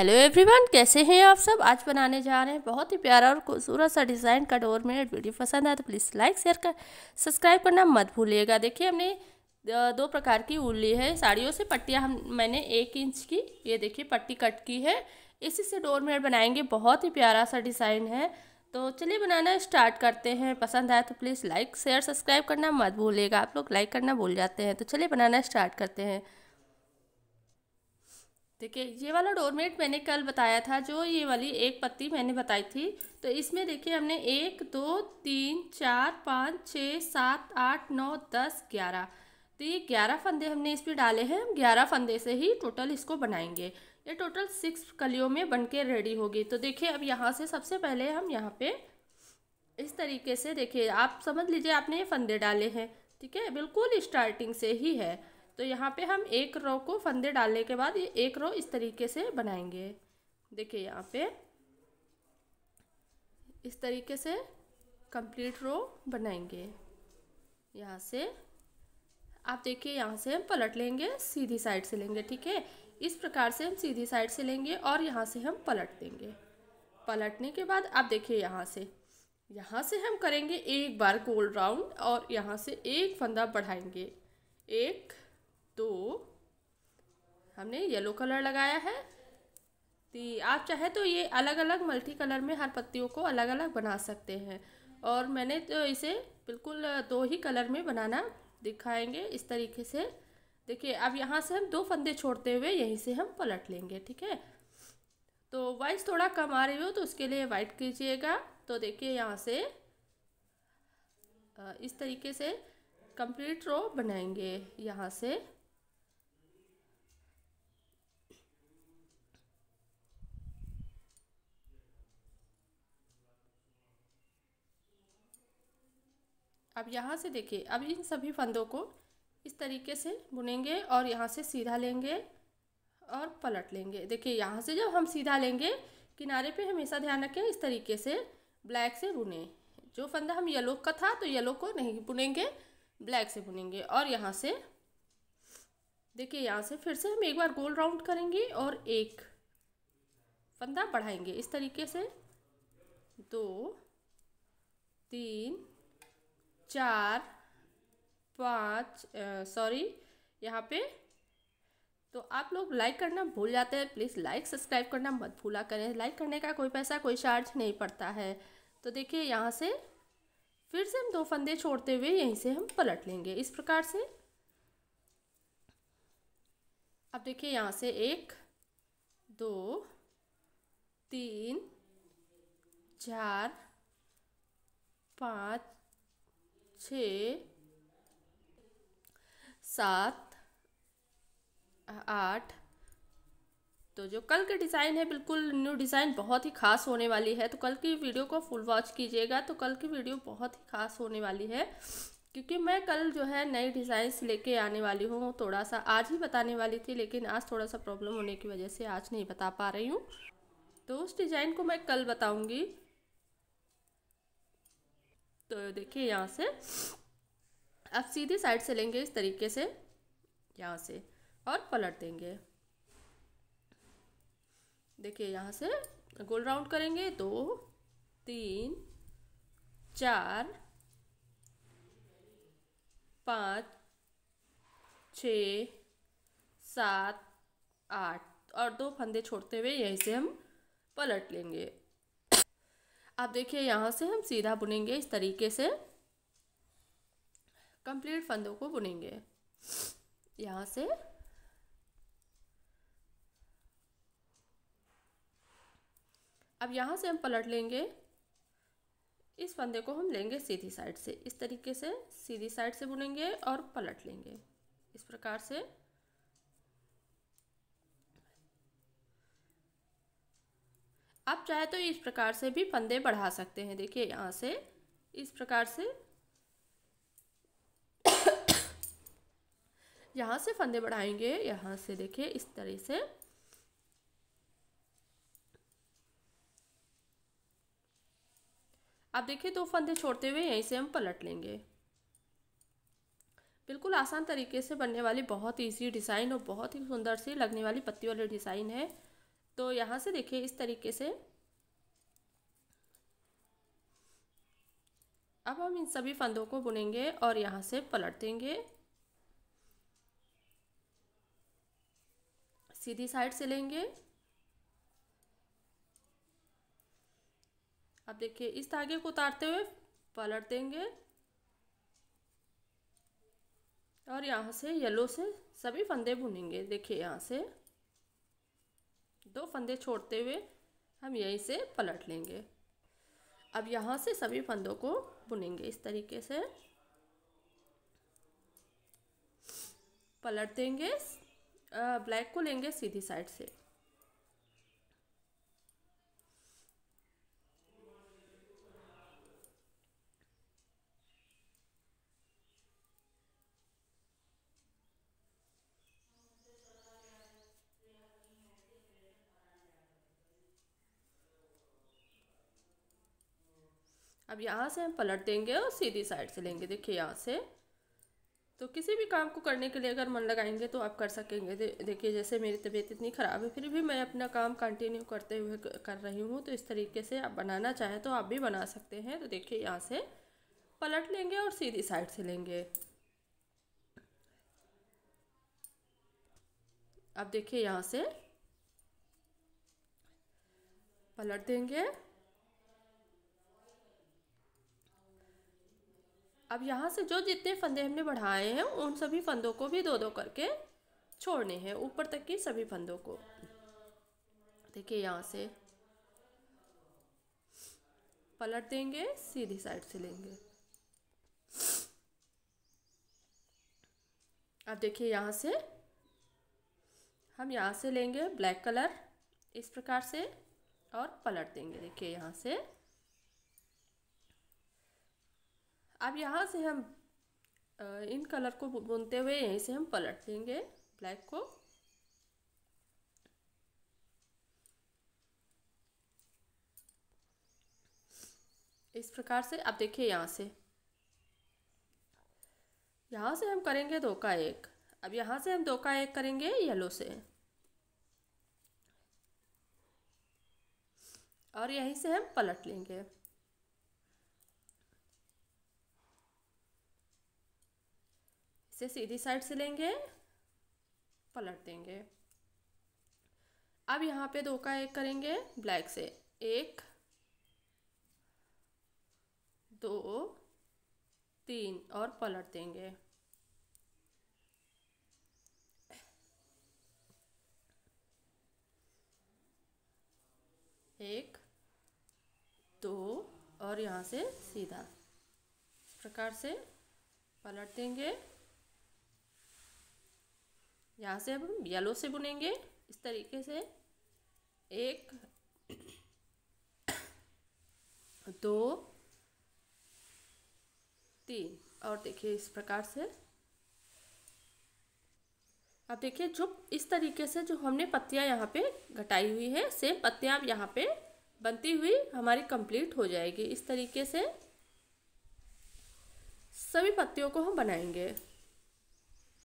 hello everyone कैसे हैं आप सब आज बनाने जा रहे हैं बहुत ही प्यारा और खूबसूरत सा डिज़ाइन का डोर मिनट वीडियो पसंद आया तो प्लीज़ लाइक शेयर कर सब्सक्राइब करना मत भूलिएगा देखिए हमने दो प्रकार की ऊन ली है साड़ियों से पट्टियाँ हम मैंने एक इंच की ये देखिए पट्टी कट की है इसी से डोर बनाएंगे बहुत ही प्यारा सा डिज़ाइन है तो चलिए बनाना स्टार्ट करते हैं पसंद आए तो प्लीज़ लाइक शेयर सब्सक्राइब करना मत भूलिएगा आप लोग लाइक करना भूल जाते हैं तो चलिए बनाना स्टार्ट करते हैं देखिए ये वाला डोरमेट मैंने कल बताया था जो ये वाली एक पत्ती मैंने बताई थी तो इसमें देखिए हमने एक दो तीन चार पाँच छः सात आठ नौ दस ग्यारह तो ये ग्यारह फंदे हमने इस पर डाले हैं हम ग्यारह फंदे से ही टोटल इसको बनाएंगे ये टोटल सिक्स कलियों में बन के रेडी होगी तो देखिए अब यहाँ से सबसे पहले हम यहाँ पे इस तरीके से देखिए आप समझ लीजिए आपने ये फंदे डाले हैं ठीक है बिल्कुल स्टार्टिंग से ही है तो यहाँ पे हम एक रो को फंदे डालने के बाद ये एक रो इस तरीके से बनाएंगे देखिए यहाँ पे इस तरीके से कंप्लीट रो बनाएंगे यहाँ से आप देखिए यहाँ से हम पलट लेंगे सीधी साइड से लेंगे ठीक है इस प्रकार से हम सीधी साइड से लेंगे और यहाँ से हम पलट देंगे पलटने के बाद आप देखिए यहाँ से यहाँ से हम करेंगे एक बार गोल राउंड और यहाँ से एक फंदा बढ़ाएंगे एक तो हमने येलो कलर लगाया है तो आप चाहे तो ये अलग अलग मल्टी कलर में हर पत्तियों को अलग अलग बना सकते हैं और मैंने तो इसे बिल्कुल दो ही कलर में बनाना दिखाएंगे इस तरीके से देखिए अब यहाँ से हम दो फंदे छोड़ते हुए यहीं से हम पलट लेंगे ठीक है तो वाइस थोड़ा कम आ रही हो तो उसके लिए वाइट कीजिएगा तो देखिए यहाँ से इस तरीके से कंप्लीट रो बनाएंगे यहाँ से अब यहाँ से देखिए अब इन सभी फंदों को इस तरीके से बुनेंगे और यहाँ से सीधा लेंगे और पलट लेंगे देखिए यहाँ से जब हम सीधा लेंगे किनारे पे हमेशा ध्यान रखें इस तरीके से ब्लैक से बुने जो फंदा हम येलो का था तो येलो को नहीं बुनेंगे ब्लैक से बुनेंगे और यहाँ से देखिए यहाँ से फिर से हम एक बार गोल राउंड करेंगे और एक फंदा बढ़ाएंगे इस तरीके से दो तीन चार पाँच सॉरी यहाँ पे तो आप लोग लाइक करना भूल जाते हैं प्लीज़ लाइक सब्सक्राइब करना मत भूला करें लाइक करने का कोई पैसा कोई चार्ज नहीं पड़ता है तो देखिए यहाँ से फिर से हम दो फंदे छोड़ते हुए यहीं से हम पलट लेंगे इस प्रकार से अब देखिए यहाँ से एक दो तीन चार पाँच छ सात आठ तो जो कल के डिज़ाइन है बिल्कुल न्यू डिज़ाइन बहुत ही खास होने वाली है तो कल की वीडियो को फुल वॉच कीजिएगा तो कल की वीडियो बहुत ही खास होने वाली है क्योंकि मैं कल जो है नई डिज़ाइंस लेके आने वाली हूँ थोड़ा सा आज ही बताने वाली थी लेकिन आज थोड़ा सा प्रॉब्लम होने की वजह से आज नहीं बता पा रही हूँ तो उस डिज़ाइन को मैं कल बताऊँगी तो देखिए यहाँ से अब सीधी साइड से लेंगे इस तरीके से यहाँ से और पलट देंगे देखिए यहाँ से गोल राउंड करेंगे दो तीन चार पाँच छ सात आठ और दो फंदे छोड़ते हुए यहीं से हम पलट लेंगे अब देखिए यहाँ से हम सीधा बुनेंगे इस तरीके से कंप्लीट फंदों को बुनेंगे यहाँ से अब यहाँ से हम पलट लेंगे इस फंदे को हम लेंगे सीधी साइड से इस तरीके से सीधी साइड से बुनेंगे और पलट लेंगे इस प्रकार से आप चाहे तो इस प्रकार से भी फंदे बढ़ा सकते हैं देखिए यहाँ से इस प्रकार से यहाँ से फंदे बढ़ाएंगे यहाँ से देखिए इस तरह से आप देखिए दो फंदे छोड़ते हुए यहीं से हम पलट लेंगे बिल्कुल आसान तरीके से बनने वाली बहुत इजी डिज़ाइन और बहुत ही सुंदर सी लगने वाली पत्ती वाली डिज़ाइन है तो यहाँ से देखिए इस तरीके से अब हम इन सभी फंदों को बुनेंगे और यहाँ से पलट देंगे सीधी साइड से लेंगे अब देखिए इस धागे को उतारते हुए पलट देंगे और यहाँ से येलो से सभी फंदे बुनेंगे देखिए यहाँ से दो फंदे छोड़ते हुए हम यहीं से पलट लेंगे अब यहाँ से सभी फंदों को बुनेंगे इस तरीके से पलट देंगे ब्लैक को लेंगे सीधी साइड से अब यहाँ से हम पलट देंगे और सीधी साइड से लेंगे देखिए यहाँ से तो किसी भी काम को करने के लिए अगर मन लगाएंगे तो आप कर सकेंगे दे, देखिए जैसे मेरी तबीयत इतनी ख़राब है फिर भी मैं अपना काम कंटिन्यू करते हुए कर रही हूँ तो इस तरीके से आप बनाना चाहें तो आप भी बना सकते हैं तो देखिए यहाँ से पलट लेंगे और सीधी साइड से लेंगे अब देखिए यहाँ से पलट देंगे अब यहाँ से जो जितने फंदे हमने बढ़ाए हैं उन सभी फंदों को भी दो दो करके छोड़ने हैं ऊपर तक के सभी फंदों को देखिए यहाँ से पलट देंगे सीधी साइड से लेंगे अब देखिए यहाँ से हम यहाँ से लेंगे ब्लैक कलर इस प्रकार से और पलट देंगे देखिए यहाँ से अब यहाँ से हम इन कलर को बुनते हुए यहीं से हम पलट लेंगे ब्लैक को इस प्रकार से अब देखिए यहाँ से यहाँ से हम करेंगे दो का एक अब यहाँ से हम दो का एक करेंगे येलो से और यहीं से हम पलट लेंगे इसे सीधी साइड से लेंगे पलट देंगे अब यहाँ पे दो का एक करेंगे ब्लैक से एक दो तीन और पलट देंगे एक दो और यहाँ से सीधा इस प्रकार से पलट देंगे यहाँ से अब हम येलो से बुनेंगे इस तरीके से एक दो तीन और देखिए इस प्रकार से अब देखिए जो इस तरीके से जो हमने पत्तियाँ यहाँ पे घटाई हुई है सेम पत्तियाँ अब यहाँ पे बनती हुई हमारी कंप्लीट हो जाएगी इस तरीके से सभी पत्तियों को हम बनाएंगे